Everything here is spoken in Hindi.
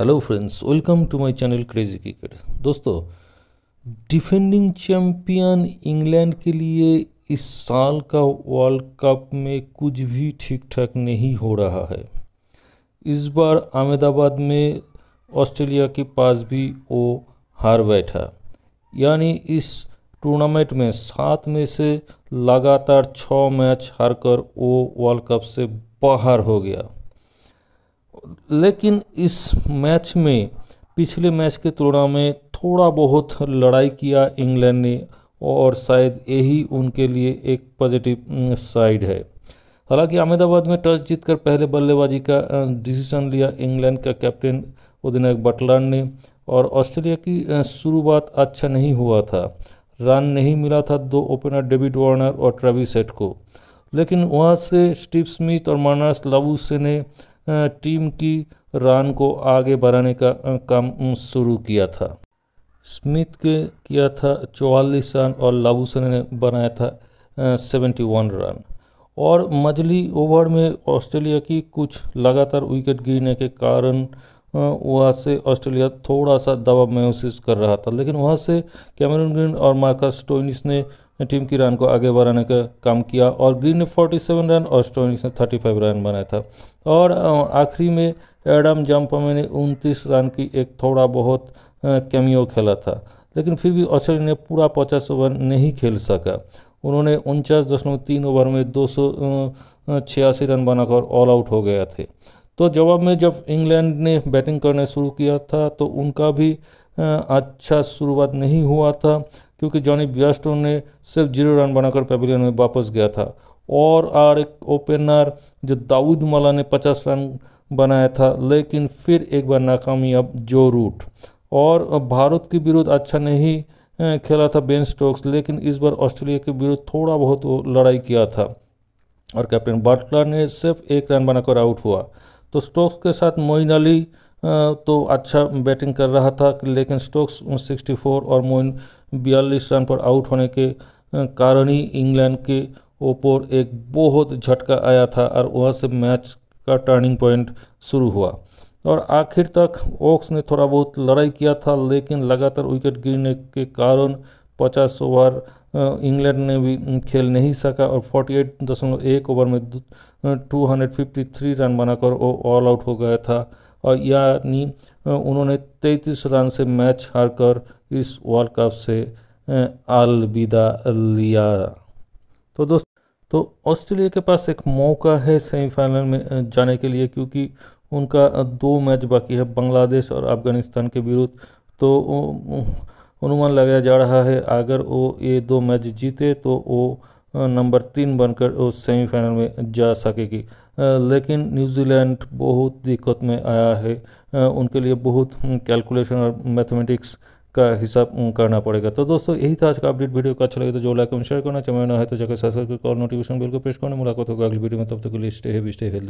hello friends welcome to my channel crazy cricket दोस्तों डिफेंडिंग चैंपियन इंग्लैंड के लिए इस साल का वर्ल्ड कप में कुछ भी ठीक ठाक नहीं हो रहा है इस बार अहमदाबाद में ऑस्ट्रेलिया के पास भी वो हार बैठा यानी इस टूर्नामेंट में सात में से लगातार छः मैच हारकर वो वर्ल्ड कप से बाहर हो गया लेकिन इस मैच में पिछले मैच की तुलना में थोड़ा बहुत लड़ाई किया इंग्लैंड ने और शायद यही उनके लिए एक पॉजिटिव साइड है हालांकि अहमदाबाद में टॉस जीतकर पहले बल्लेबाजी का डिसीजन लिया इंग्लैंड का कैप्टन उदिनायक बटलर ने और ऑस्ट्रेलिया की शुरुआत अच्छा नहीं हुआ था रन नहीं मिला था दो ओपनर डेविड वार्नर और ट्रेविस सेट को लेकिन वहाँ से स्टीव स्मिथ और मानस लाबूसे ने टीम की रान को आगे बढ़ाने का काम शुरू किया था स्मिथ के किया था चौवालीस रन और लाबूसन ने बनाया था सेवेंटी वन रन और मजली ओवर में ऑस्ट्रेलिया की कुछ लगातार विकेट गिरने के कारण वहाँ से ऑस्ट्रेलिया थोड़ा सा दबाव महसूस कर रहा था लेकिन वहाँ से कैमरून ग्रीन और मार्कस स्टोइनिस ने ने टीम की रन को आगे बढ़ाने का काम किया और ग्रीन ने 47 रन और स्टोनिक्स ने 35 रन बनाया था और आखिरी में एडम जम्पमे ने उनतीस रन की एक थोड़ा बहुत कैमियो खेला था लेकिन फिर भी ऑस्ट्रेलिया ने पूरा पचास ओवर नहीं खेल सका उन्होंने उनचास दशमलव तीन ओवर में दो सौ छियासी रन बनाकर ऑल आउट हो गया थे तो जवाब में जब इंग्लैंड ने बैटिंग करना शुरू किया था तो उनका भी अच्छा शुरुआत नहीं हुआ था क्योंकि जॉनी बियास्टो ने सिर्फ जीरो रन बनाकर पेविलियन में वापस गया था और आर एक ओपनर जो दाऊद मला ने पचास रन बनाया था लेकिन फिर एक बार नाकामयाब जो रूट और भारत के विरुद्ध अच्छा नहीं खेला था बेन स्टोक्स लेकिन इस बार ऑस्ट्रेलिया के विरुद्ध थोड़ा बहुत वो लड़ाई किया था और कैप्टन बटलर ने सिर्फ एक रन बनाकर आउट हुआ तो स्टोक्स के साथ मोइन अली तो अच्छा बैटिंग कर रहा था लेकिन स्टोक्स 64 और मोइन बयालीस रन पर आउट होने के कारण ही इंग्लैंड के ओपर एक बहुत झटका आया था और वहाँ से मैच का टर्निंग पॉइंट शुरू हुआ और आखिर तक ओक्स ने थोड़ा बहुत लड़ाई किया था लेकिन लगातार विकेट गिरने के कारण पचास ओवर इंग्लैंड ने भी खेल नहीं सका और 48.1 ओवर में 253 रन बनाकर वो ऑल आउट हो गया था और यानी उन्होंने 33 रन से मैच हारकर इस वर्ल्ड कप से अलविदा लिया तो दोस्त तो ऑस्ट्रेलिया के पास एक मौका है सेमीफाइनल में जाने के लिए क्योंकि उनका दो मैच बाकी है बांग्लादेश और अफगानिस्तान के विरुद्ध तो अनुमान लगाया जा रहा है अगर वो ये दो मैच जीते तो वो नंबर तीन बनकर उस सेमीफाइनल में जा सकेगी लेकिन न्यूजीलैंड बहुत दिक्कत में आया है उनके लिए बहुत कैलकुलेशन और मैथमेटिक्स का हिसाब करना पड़ेगा तो दोस्तों यही था आज का अपडेट वीडियो का अच्छा लगे तो जो लाइक कमेंट शेयर करना चैनल ना है तो जाकर सब्सक्राइब करके और नोटिफिकेशन बिल को प्रेस करना मुलाकात होगा अगली वीडियो में तब तक के लिए स्टे है स्टे हेल्दी